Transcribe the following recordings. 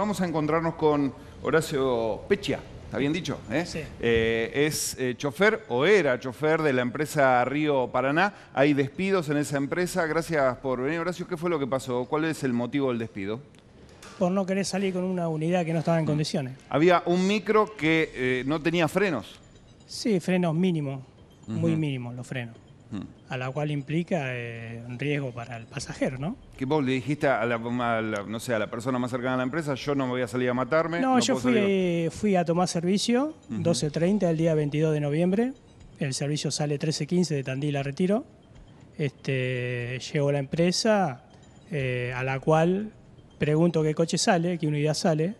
Vamos a encontrarnos con Horacio Pechia, está bien dicho. ¿eh? Eh, es eh, chofer o era chofer de la empresa Río Paraná. Hay despidos en esa empresa. Gracias por venir, Horacio. ¿Qué fue lo que pasó? ¿Cuál es el motivo del despido? Por no querer salir con una unidad que no estaba en mm. condiciones. Había un micro que no tenía frenos. Sí, frenos mínimos, muy mínimos los frenos a la cual implica eh, un riesgo para el pasajero, ¿no? Que vos le dijiste a la, no sé, a la persona más cercana a la empresa, yo no me voy a salir a matarme. No, yo fui, a tomar servicio, 12.30 el día 22 de noviembre, el servicio sale 13.15 de Tandil a Retiro, este, llego a la empresa eh, a la cual pregunto qué coche sale, qué unidad sale,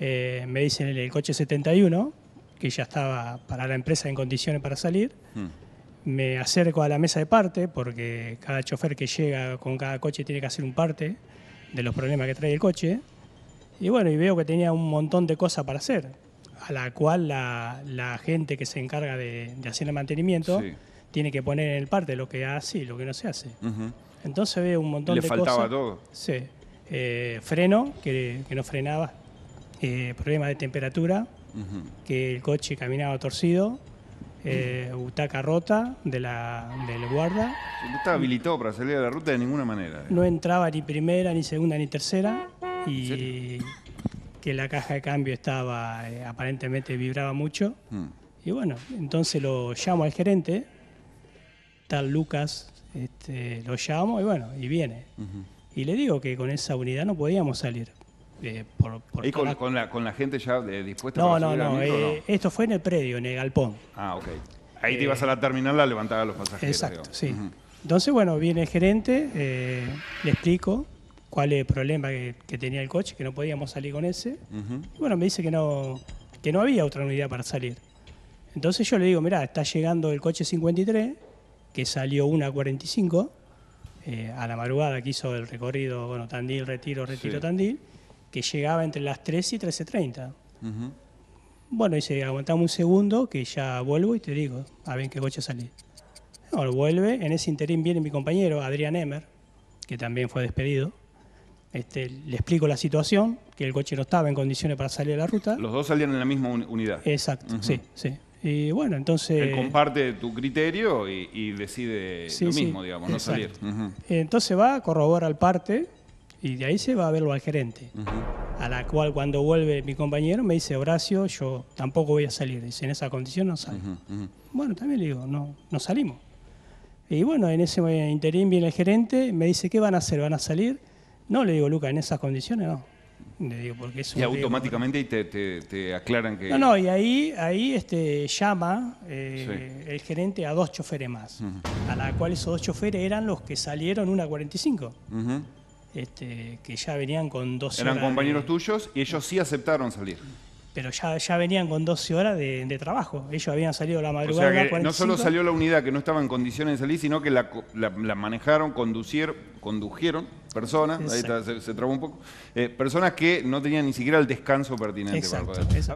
eh, me dicen el, coche 71, que ya estaba para la empresa en condiciones para salir. Mm me acerco a la mesa de parte, porque cada chofer que llega con cada coche tiene que hacer un parte de los problemas que trae el coche. Y bueno, y veo que tenía un montón de cosas para hacer, a la cual la, gente que se encarga de, hacer el mantenimiento tiene que poner en el parte lo que hace y lo que no se hace. Entonces veo un montón de cosas. ¿Le faltaba todo? Sí. Eh, freno, que, que, no frenaba, eh, problemas de temperatura, que el coche caminaba torcido eh, butaca rota de la, del guarda. No estaba habilitado para salir a la ruta de ninguna manera. Eh. No entraba ni primera, ni segunda, ni tercera. Y que la caja de cambio estaba, eh, aparentemente vibraba mucho. Mm. Y bueno, entonces lo llamo al gerente, tal Lucas, este, lo llamo y bueno, y viene. Y le digo que con esa unidad no podíamos salir, eh, por, ¿Y con, la, gente ya eh, dispuesta no, para no, no, eh, no, esto fue en el predio, en el galpón. Ah, ok. Ahí te ibas a la terminal a levantar a los pasajeros. Exacto, sí. Entonces, bueno, viene el gerente, le explico cuál es el problema que, tenía el coche, que no podíamos salir con ese. bueno, me dice que no, que no había otra unidad para salir. Entonces yo le digo, mirá, está llegando el coche 53, que salió una 45, a la madrugada que hizo el recorrido, bueno, Tandil, Retiro, Retiro, Tandil que llegaba entre las 3 y 13.30. bueno Bueno, dice, aguantamos un segundo que ya vuelvo y te digo, a ver qué coche salí. Ahora vuelve, en ese interín viene mi compañero, Adrián Emer, que también fue despedido. Este, le explico la situación, que el coche no estaba en condiciones para salir de la ruta. Los dos salían en la misma unidad. Exacto, sí, sí. Y bueno, entonces... Él comparte tu criterio y, decide lo mismo, digamos, no salir. Entonces va, corrobora al parte, y de ahí se va a verlo al gerente, a la cual cuando vuelve mi compañero me dice, Horacio, yo tampoco voy a salir. Dice, en esa condición no salgo. Bueno, también le digo, no, no salimos. Y bueno, en ese interín viene el gerente, me dice, ¿qué van a hacer? ¿Van a salir? No, le digo, Luca, en esas condiciones no. Le digo, porque y automáticamente te, aclaran que... No, no, y ahí, ahí este, llama eh, el gerente a dos choferes más, a la cual esos dos choferes eran los que salieron una 45. Este, que ya venían con 12 Eran horas. Eran compañeros tuyos y ellos sí aceptaron salir. Pero ya, ya venían con 12 horas de, trabajo. Ellos habían salido la madrugada. O sea no solo salió la unidad que no estaba en condiciones de salir, sino que la, manejaron, conducir, condujeron personas, ahí se, trabó un poco, eh, personas que no tenían ni siquiera el descanso pertinente para poder. Exacto.